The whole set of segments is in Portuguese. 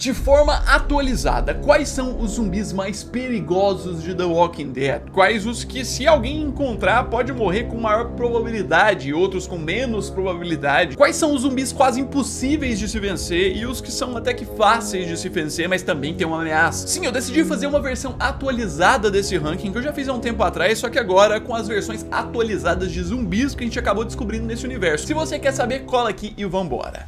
de forma atualizada, quais são os zumbis mais perigosos de The Walking Dead? Quais os que se alguém encontrar pode morrer com maior probabilidade, outros com menos probabilidade? Quais são os zumbis quase impossíveis de se vencer e os que são até que fáceis de se vencer, mas também tem uma ameaça? Sim, eu decidi fazer uma versão atualizada desse ranking que eu já fiz há um tempo atrás, só que agora com as versões atualizadas de zumbis que a gente acabou descobrindo nesse universo. Se você quer saber, cola aqui e vambora.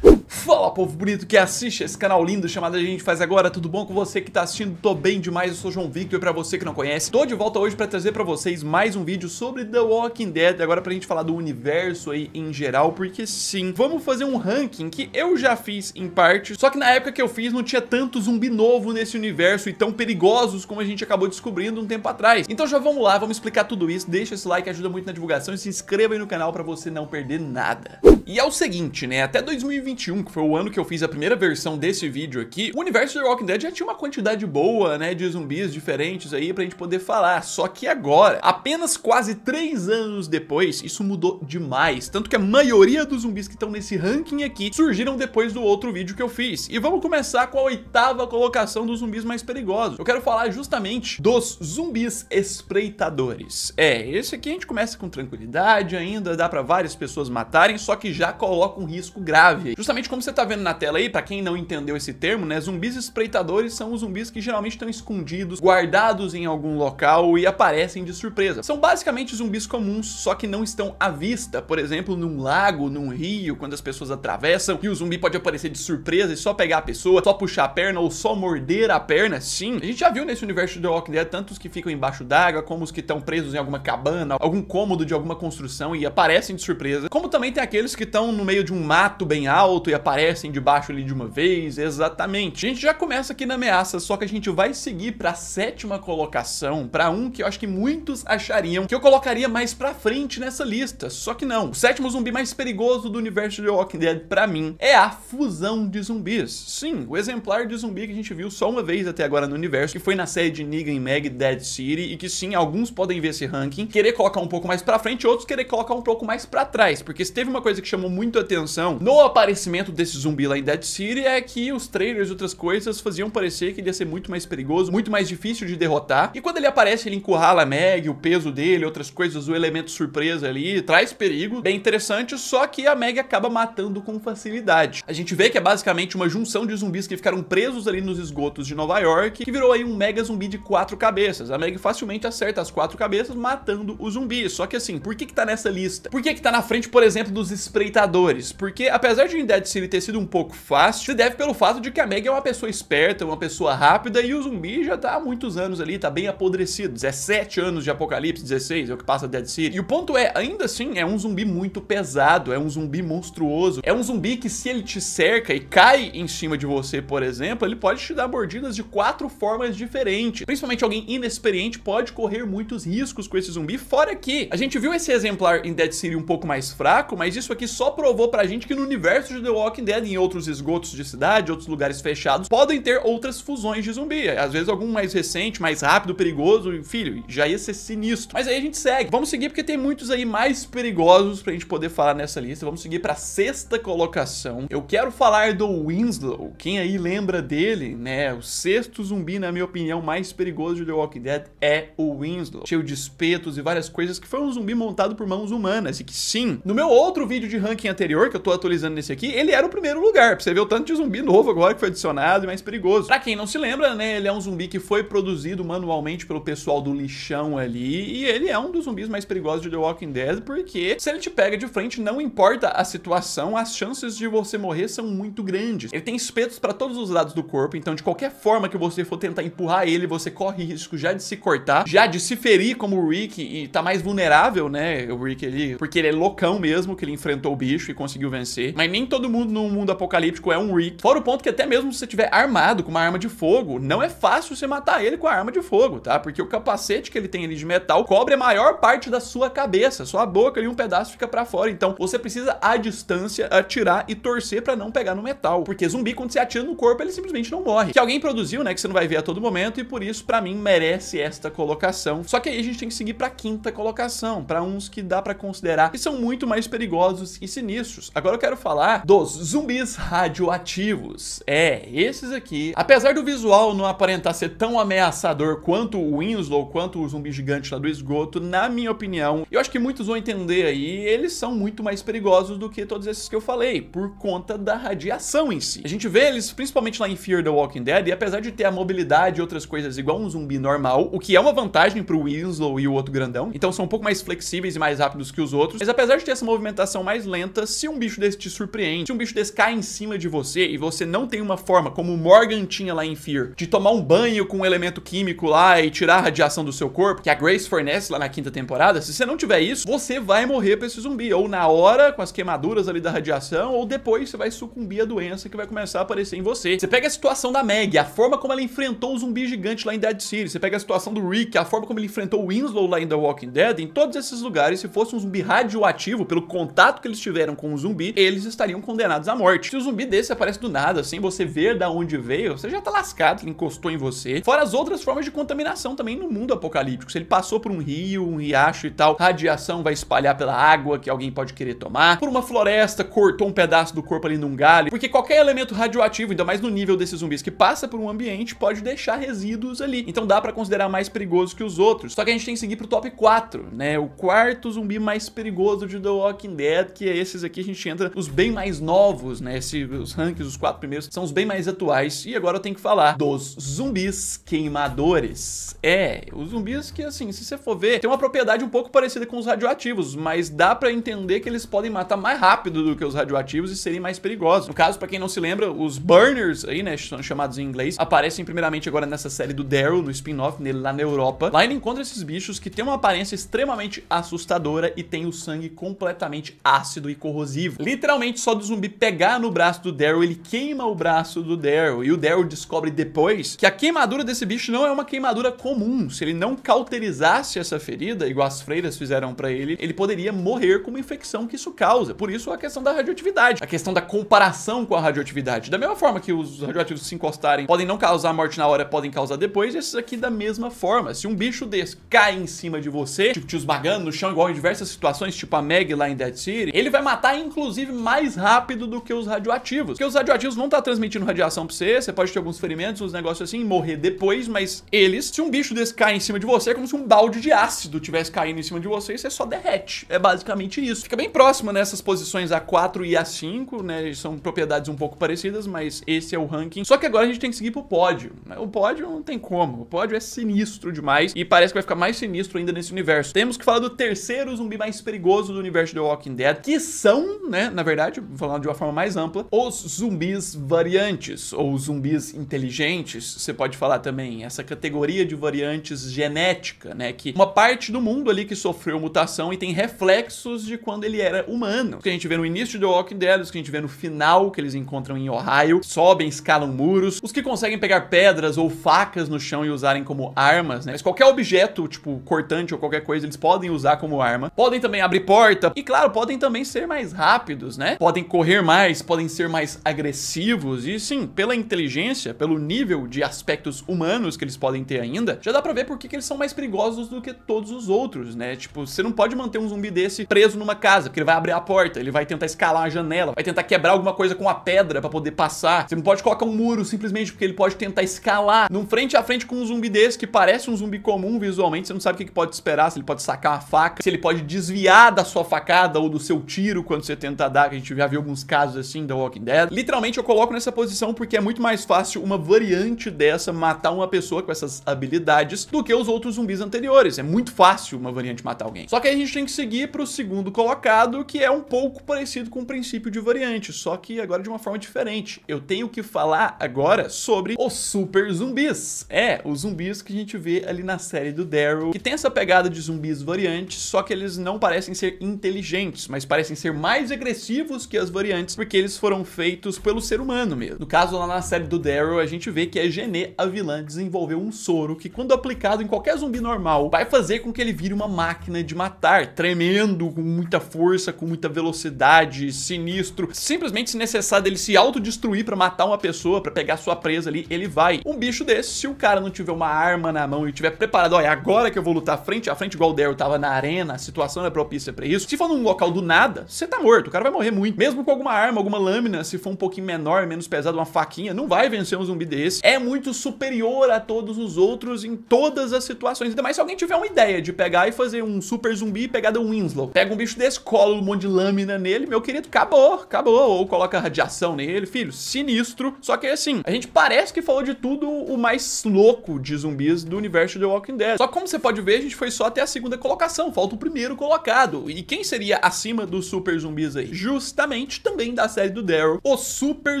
Fala povo bonito que assiste esse canal lindo chamado A Gente Faz Agora, tudo bom com você que tá assistindo? Tô bem demais, eu sou João Victor e pra você que não conhece, tô de volta hoje pra trazer pra vocês mais um vídeo sobre The Walking Dead, agora pra gente falar do universo aí em geral, porque sim, vamos fazer um ranking que eu já fiz em parte, só que na época que eu fiz não tinha tanto zumbi novo nesse universo e tão perigosos como a gente acabou descobrindo um tempo atrás. Então já vamos lá, vamos explicar tudo isso, deixa esse like, ajuda muito na divulgação e se inscreva aí no canal pra você não perder nada. E é o seguinte, né, até 2021, que foi o ano que eu fiz a primeira versão desse vídeo aqui, o universo de Walking Dead já tinha uma quantidade boa, né, de zumbis diferentes aí pra gente poder falar. Só que agora, apenas quase três anos depois, isso mudou demais. Tanto que a maioria dos zumbis que estão nesse ranking aqui surgiram depois do outro vídeo que eu fiz. E vamos começar com a oitava colocação dos zumbis mais perigosos. Eu quero falar justamente dos zumbis espreitadores. É, esse aqui a gente começa com tranquilidade ainda, dá pra várias pessoas matarem, só que já coloca um risco grave. Justamente com como você está vendo na tela aí, para quem não entendeu esse termo, né, zumbis espreitadores são os zumbis que geralmente estão escondidos, guardados em algum local e aparecem de surpresa. São basicamente zumbis comuns, só que não estão à vista, por exemplo, num lago, num rio, quando as pessoas atravessam, e o zumbi pode aparecer de surpresa e só pegar a pessoa, só puxar a perna ou só morder a perna, sim. A gente já viu nesse universo de Walking Dead tanto os que ficam embaixo d'água, como os que estão presos em alguma cabana, algum cômodo de alguma construção e aparecem de surpresa, como também tem aqueles que estão no meio de um mato bem alto e aparecem aparecem debaixo ali de uma vez, exatamente. A gente já começa aqui na ameaça, só que a gente vai seguir pra sétima colocação, pra um que eu acho que muitos achariam que eu colocaria mais pra frente nessa lista, só que não. O sétimo zumbi mais perigoso do universo de The Walking Dead, pra mim, é a fusão de zumbis. Sim, o exemplar de zumbi que a gente viu só uma vez até agora no universo, que foi na série de Negan e Meg Dead City, e que sim, alguns podem ver esse ranking, querer colocar um pouco mais pra frente, outros querer colocar um pouco mais pra trás, porque se teve uma coisa que chamou muito atenção no aparecimento desse zumbi lá em Dead City é que os trailers e outras coisas faziam parecer que ele ia ser muito mais perigoso, muito mais difícil de derrotar. E quando ele aparece, ele encurrala a Meg, o peso dele, outras coisas, o elemento surpresa ali, traz perigo, bem interessante, só que a Meg acaba matando com facilidade. A gente vê que é basicamente uma junção de zumbis que ficaram presos ali nos esgotos de Nova York, que virou aí um mega zumbi de quatro cabeças. A Meg facilmente acerta as quatro cabeças, matando o zumbi. Só que assim, por que que tá nessa lista? Por que que tá na frente, por exemplo, dos espreitadores? Porque apesar de em Dead City dele ter sido um pouco fácil se deve pelo fato de que a Meg é uma pessoa esperta, uma pessoa rápida e o zumbi já tá há muitos anos ali, tá bem apodrecido. 17 anos de Apocalipse, 16 é o que passa Dead City. E o ponto é, ainda assim, é um zumbi muito pesado, é um zumbi monstruoso, é um zumbi que se ele te cerca e cai em cima de você, por exemplo, ele pode te dar mordidas de quatro formas diferentes. Principalmente alguém inexperiente pode correr muitos riscos com esse zumbi, fora que a gente viu esse exemplar em Dead City um pouco mais fraco, mas isso aqui só provou pra gente que no universo de The Walking Walking Dead em outros esgotos de cidade, outros lugares fechados, podem ter outras fusões de zumbi. Às vezes algum mais recente, mais rápido, perigoso, filho, já ia ser sinistro. Mas aí a gente segue. Vamos seguir porque tem muitos aí mais perigosos pra gente poder falar nessa lista. Vamos seguir pra sexta colocação. Eu quero falar do Winslow. Quem aí lembra dele, né? O sexto zumbi, na minha opinião, mais perigoso de The Walking Dead é o Winslow. Cheio de espetos e várias coisas, que foi um zumbi montado por mãos humanas. E que sim, no meu outro vídeo de ranking anterior, que eu tô atualizando nesse aqui, ele era o primeiro lugar. Pra você ver o tanto de zumbi novo agora que foi adicionado e mais perigoso. Pra quem não se lembra, né? Ele é um zumbi que foi produzido manualmente pelo pessoal do lixão ali. E ele é um dos zumbis mais perigosos de The Walking Dead, porque se ele te pega de frente, não importa a situação, as chances de você morrer são muito grandes. Ele tem espetos para todos os lados do corpo, então de qualquer forma que você for tentar empurrar ele, você corre risco já de se cortar, já de se ferir como o Rick e tá mais vulnerável, né? O Rick ali, porque ele é loucão mesmo, que ele enfrentou o bicho e conseguiu vencer. Mas nem todo mundo num mundo apocalíptico é um Rick. Fora o ponto que até mesmo se você tiver armado com uma arma de fogo, não é fácil você matar ele com a arma de fogo, tá? Porque o capacete que ele tem ali de metal cobre a maior parte da sua cabeça, sua boca e um pedaço fica para fora. Então você precisa à distância atirar e torcer para não pegar no metal, porque zumbi quando você atira no corpo ele simplesmente não morre. Que alguém produziu, né? Que você não vai ver a todo momento e por isso para mim merece esta colocação. Só que aí a gente tem que seguir para quinta colocação, para uns que dá para considerar que são muito mais perigosos e sinistros. Agora eu quero falar dos zumbis radioativos. É, esses aqui, apesar do visual não aparentar ser tão ameaçador quanto o Winslow, quanto o zumbi gigante lá do esgoto, na minha opinião, eu acho que muitos vão entender aí, eles são muito mais perigosos do que todos esses que eu falei, por conta da radiação em si. A gente vê eles principalmente lá em Fear the Walking Dead, e apesar de ter a mobilidade e outras coisas igual um zumbi normal, o que é uma vantagem pro Winslow e o outro grandão, então são um pouco mais flexíveis e mais rápidos que os outros, mas apesar de ter essa movimentação mais lenta, se um bicho desse te surpreende, se um bicho bicho desse cai em cima de você e você não tem uma forma, como o Morgan tinha lá em Fear, de tomar um banho com um elemento químico lá e tirar a radiação do seu corpo, que a Grace fornece lá na quinta temporada, se você não tiver isso, você vai morrer pra esse zumbi. Ou na hora, com as queimaduras ali da radiação, ou depois você vai sucumbir à doença que vai começar a aparecer em você. Você pega a situação da Meg, a forma como ela enfrentou o zumbi gigante lá em Dead City. Você pega a situação do Rick, a forma como ele enfrentou o Winslow lá em The Walking Dead. Em todos esses lugares, se fosse um zumbi radioativo, pelo contato que eles tiveram com o zumbi, eles estariam condenados condenados à morte. Se o um zumbi desse aparece do nada, sem você ver da onde veio, você já tá lascado, ele encostou em você. Fora as outras formas de contaminação também no mundo apocalíptico. Se ele passou por um rio, um riacho e tal, radiação vai espalhar pela água que alguém pode querer tomar, por uma floresta, cortou um pedaço do corpo ali num galho, porque qualquer elemento radioativo, ainda mais no nível desses zumbis que passa por um ambiente, pode deixar resíduos ali. Então dá para considerar mais perigoso que os outros. Só que a gente tem que seguir pro top 4, né? O quarto zumbi mais perigoso de The Walking Dead, que é esses aqui, a gente entra os bem mais novos novos, né? Esse, os rankings, os quatro primeiros, são os bem mais atuais. E agora eu tenho que falar dos zumbis queimadores. É, os zumbis que, assim, se você for ver, tem uma propriedade um pouco parecida com os radioativos, mas dá para entender que eles podem matar mais rápido do que os radioativos e serem mais perigosos. No caso, para quem não se lembra, os burners aí, né, são chamados em inglês, aparecem primeiramente agora nessa série do Daryl, no spin-off nele lá na Europa. Lá ele encontra esses bichos que têm uma aparência extremamente assustadora e tem o sangue completamente ácido e corrosivo. Literalmente só do zumbi pegar no braço do Daryl, ele queima o braço do Daryl. E o Daryl descobre depois que a queimadura desse bicho não é uma queimadura comum. Se ele não cauterizasse essa ferida, igual as freiras fizeram para ele, ele poderia morrer com uma infecção que isso causa. Por isso a questão da radioatividade, a questão da comparação com a radioatividade. Da mesma forma que os radioativos se encostarem podem não causar morte na hora, podem causar depois, esses aqui da mesma forma. Se um bicho desse cai em cima de você, tipo te esmagando no chão, igual em diversas situações, tipo a Meg lá em Dead City, ele vai matar inclusive mais rápido rápido do que os radioativos. Porque os radioativos vão estar tá transmitindo radiação pra você, você pode ter alguns ferimentos, uns negócios assim, morrer depois, mas eles, se um bicho desse cair em cima de você, é como se um balde de ácido tivesse caindo em cima de você e você só derrete. É basicamente isso. Fica bem próximo nessas né, posições A4 e A5, né? São propriedades um pouco parecidas, mas esse é o ranking. Só que agora a gente tem que seguir pro pódio. Né? O pódio não tem como. O pódio é sinistro demais e parece que vai ficar mais sinistro ainda nesse universo. Temos que falar do terceiro zumbi mais perigoso do universo de The Walking Dead, que são, né? Na verdade, falando de uma forma mais ampla, os zumbis variantes ou zumbis inteligentes, você pode falar também, essa categoria de variantes genética, né, que uma parte do mundo ali que sofreu mutação e tem reflexos de quando ele era humano. que a gente vê no início de Walking Dead, os que a gente vê no final que eles encontram em Ohio, sobem, escalam muros, os que conseguem pegar pedras ou facas no chão e usarem como armas, né? Mas qualquer objeto, tipo cortante ou qualquer coisa, eles podem usar como arma. Podem também abrir porta e claro, podem também ser mais rápidos, né? Podem correr podem ser mais agressivos e sim, pela inteligência, pelo nível de aspectos humanos que eles podem ter ainda, já dá pra ver porque que eles são mais perigosos do que todos os outros, né? Tipo, você não pode manter um zumbi desse preso numa casa, porque ele vai abrir a porta, ele vai tentar escalar a janela, vai tentar quebrar alguma coisa com a pedra pra poder passar. Você não pode colocar um muro simplesmente porque ele pode tentar escalar. Num frente a frente com um zumbi desse que parece um zumbi comum visualmente, você não sabe o que pode esperar, se ele pode sacar uma faca, se ele pode desviar da sua facada ou do seu tiro quando você tenta dar, que a gente já viu alguns casos casos assim da Walking Dead. Literalmente eu coloco nessa posição porque é muito mais fácil uma variante dessa matar uma pessoa com essas habilidades do que os outros zumbis anteriores. É muito fácil uma variante matar alguém. Só que a gente tem que seguir pro segundo colocado, que é um pouco parecido com o princípio de variante, só que agora de uma forma diferente. Eu tenho que falar agora sobre os super zumbis. É, os zumbis que a gente vê ali na série do Daryl, que tem essa pegada de zumbis variantes, só que eles não parecem ser inteligentes, mas parecem ser mais agressivos que as variantes porque eles foram feitos pelo ser humano mesmo. No caso, lá na série do Daryl, a gente vê que a é Gené, a vilã, desenvolveu um soro que, quando aplicado em qualquer zumbi normal, vai fazer com que ele vire uma máquina de matar, tremendo, com muita força, com muita velocidade, sinistro. Simplesmente, se necessário ele se autodestruir para matar uma pessoa, para pegar sua presa ali, ele vai. Um bicho desse, se o cara não tiver uma arma na mão e tiver preparado, olha, agora que eu vou lutar frente a frente, igual o Daryl tava na arena, a situação é propícia para isso. Se for num local do nada, você tá morto, o cara vai morrer muito. Mesmo com alguma alguma arma, alguma lâmina, se for um pouquinho menor, menos pesado, uma faquinha, não vai vencer um zumbi desse. É muito superior a todos os outros em todas as situações. Ainda mais se alguém tiver uma ideia de pegar e fazer um super zumbi e pegar da Winslow. Pega um bicho desse, cola um monte de lâmina nele, meu querido, acabou, acabou. Ou coloca radiação nele, filho, sinistro. Só que assim, a gente parece que falou de tudo o mais louco de zumbis do universo de The Walking Dead. Só que como você pode ver, a gente foi só até a segunda colocação, falta o primeiro colocado. E quem seria acima dos super zumbis aí? Justamente também também da série do Daryl, o super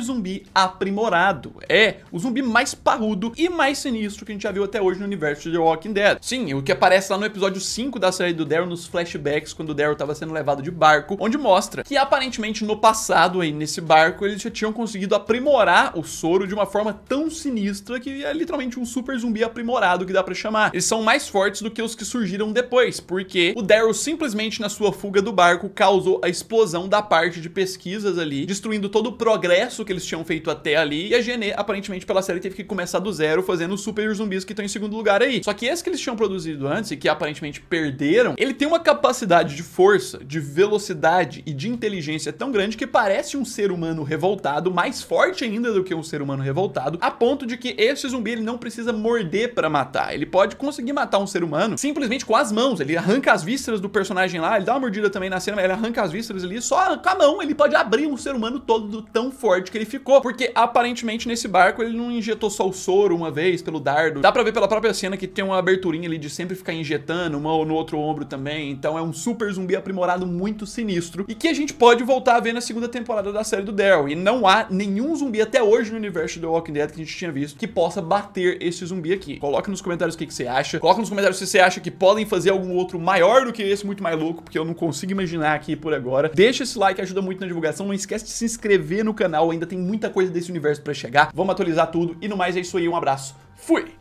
zumbi aprimorado. É, o zumbi mais parrudo e mais sinistro que a gente já viu até hoje no universo de The Walking Dead. Sim, o que aparece lá no episódio 5 da série do Daryl, nos flashbacks, quando o Daryl estava sendo levado de barco, onde mostra que aparentemente no passado, aí, nesse barco, eles já tinham conseguido aprimorar o soro de uma forma tão sinistra que é literalmente um super zumbi aprimorado que dá pra chamar. Eles são mais fortes do que os que surgiram depois, porque o Daryl simplesmente na sua fuga do barco causou a explosão da parte de pesquisa ali, destruindo todo o progresso que eles tinham feito até ali. E a Genê, aparentemente, pela série, teve que começar do zero fazendo os super zumbis que estão em segundo lugar aí. Só que esse que eles tinham produzido antes e que aparentemente perderam, ele tem uma capacidade de força, de velocidade e de inteligência tão grande que parece um ser humano revoltado, mais forte ainda do que um ser humano revoltado, a ponto de que esse zumbi ele não precisa morder para matar. Ele pode conseguir matar um ser humano simplesmente com as mãos. Ele arranca as vísceras do personagem lá, ele dá uma mordida também na cena, ele arranca as vísceras ali, só com a mão ele pode abrir tornaria um ser humano todo tão forte que ele ficou. Porque aparentemente nesse barco ele não injetou só o soro uma vez pelo dardo. Dá pra ver pela própria cena que tem uma aberturinha ali de sempre ficar injetando, uma ou no outro ombro também. Então é um super zumbi aprimorado muito sinistro. E que a gente pode voltar a ver na segunda temporada da série do Daryl. E não há nenhum zumbi até hoje no universo do Walking Dead que a gente tinha visto que possa bater esse zumbi aqui. Coloca nos comentários o que, que você acha. Coloca nos comentários se você acha que podem fazer algum outro maior do que esse muito mais louco, porque eu não consigo imaginar aqui por agora. Deixa esse like, ajuda muito na divulgação não esquece de se inscrever no canal, ainda tem muita coisa desse universo pra chegar. Vamos atualizar tudo e no mais é isso aí, um abraço, fui!